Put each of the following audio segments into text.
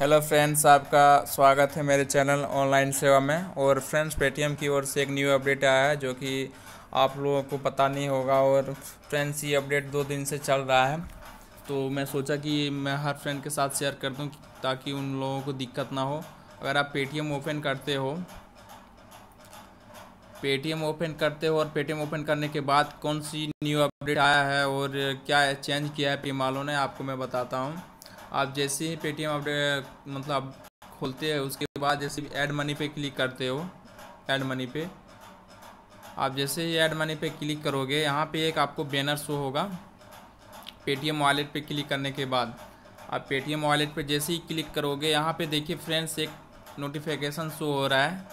hello friends आपका स्वागत है मेरे चैनल ऑनलाइन सेवा में और फ्रेंड्स पेटीएम की ओर से एक न्यू अपडेट आया है जो कि आप लोगों को पता नहीं होगा और फ्रेंड्स ये अपडेट दो दिन से चल रहा है तो मैं सोचा कि मैं हर फ्रेंड के साथ शेयर कर दूँ ताकि उन लोगों को दिक्कत ना हो अगर आप पेटीएम ओपन करते हो पेटीएम ओपन करते हो और पेटीएम ओपन करने के बाद कौन सी न्यू अपडेट आया है और क्या चेंज किया है पे ने आपको मैं बताता हूँ आप जैसे ही पेटीएम अपडेट मतलब खोलते हैं उसके बाद जैसे ऐड मनी पे क्लिक करते हो ऐड मनी पे आप जैसे ही ऐड मनी पे क्लिक करोगे यहाँ पे एक आपको बैनर शो होगा पेटीएम वॉलेट पे क्लिक करने के बाद आप पेटीएम वॉलेट पे जैसे ही क्लिक करोगे यहाँ पे देखिए फ्रेंड्स एक नोटिफिकेशन शो हो रहा है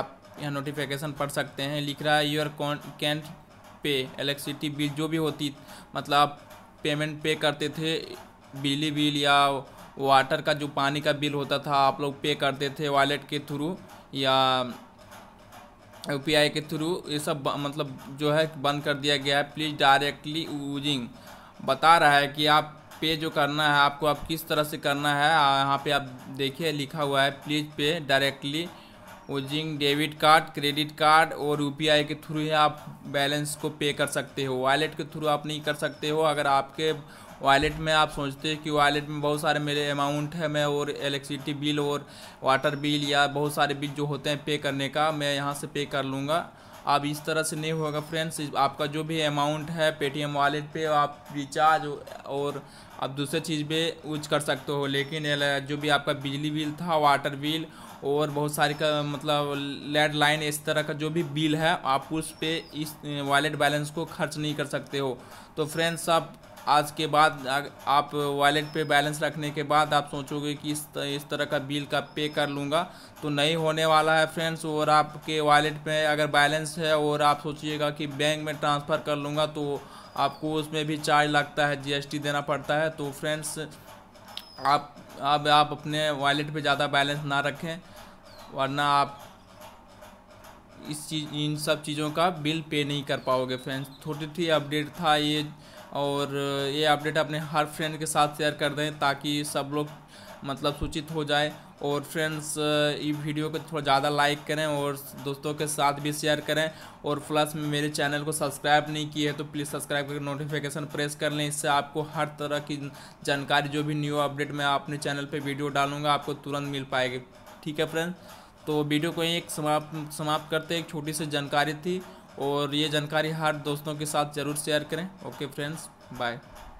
आप यहाँ नोटिफिकेशन पढ़ सकते हैं लिख रहा है your can't pay electricity bill जो भी होती मतलब आप पेमेंट पे करते थे बिजली बिल या वाटर का जो पानी का बिल होता था आप लोग पे करते थे वॉलेट के थ्रू या यू के थ्रू ये सब मतलब जो है बंद कर दिया गया है प्लीज़ डायरेक्टली यूजिंग बता रहा है कि आप पे जो करना है आपको आप किस तरह से करना है यहाँ पे आप देखिए लिखा हुआ है please pay directly using debit card credit card और यू के थ्रू ही आप बैलेंस को पे कर सकते हो वॉलेट के थ्रू आप नहीं कर सकते हो अगर आपके वॉलेट में आप सोचते हैं कि वॉलेट में बहुत सारे मेरे अमाउंट है मैं और इलेक्ट्रिसिटी बिल और वाटर बिल या बहुत सारे बिल जो होते हैं पे करने का मैं यहाँ से पे कर लूँगा अब इस तरह से नहीं होगा फ्रेंड्स आपका जो भी अमाउंट है पेटीएम वॉलेट पे आप रिचार्ज और आप दूसरे चीज़ पे यूज कर सकते हो लेकिन जो भी आपका बिजली बिल था वाटर बिल और बहुत सारी का मतलब लैंडलाइन इस तरह का जो भी बिल है आप उस पर इस वॉलेट बैलेंस को खर्च नहीं कर सकते हो तो फ्रेंड्स आप आज के बाद आप वॉलेट पे बैलेंस रखने के बाद आप सोचोगे कि इस इस तरह का बिल का पे कर लूँगा तो नहीं होने वाला है फ्रेंड्स और आपके वॉलेट पे अगर बैलेंस है और आप सोचिएगा कि बैंक में ट्रांसफ़र कर लूँगा तो आपको उसमें भी चार्ज लगता है जीएसटी देना पड़ता है तो फ्रेंड्स आप आप आप अपने वॉलेट पे ज़्यादा बैलेंस ना रखें वरना आप इस चीज़ इन सब चीज़ों का बिल पे नहीं कर पाओगे फ्रेंड्स छोटी थी अपडेट था ये और ये अपडेट अपने हर फ्रेंड के साथ शेयर कर दें ताकि सब लोग मतलब सूचित हो जाए और फ्रेंड्स ये वीडियो को थोड़ा ज़्यादा लाइक करें और दोस्तों के साथ भी शेयर करें और प्लस में मेरे चैनल को सब्सक्राइब नहीं किए तो प्लीज़ सब्सक्राइब करके नोटिफिकेशन प्रेस कर लें इससे आपको हर तरह की जानकारी जो भी न्यू अपडेट मैं अपने चैनल पर वीडियो डालूँगा आपको तुरंत मिल पाएगी ठीक है फ्रेंड्स तो वीडियो को एक समाप्त समाप्त करते एक छोटी सी जानकारी थी और ये जानकारी हर दोस्तों के साथ ज़रूर शेयर करें ओके फ्रेंड्स बाय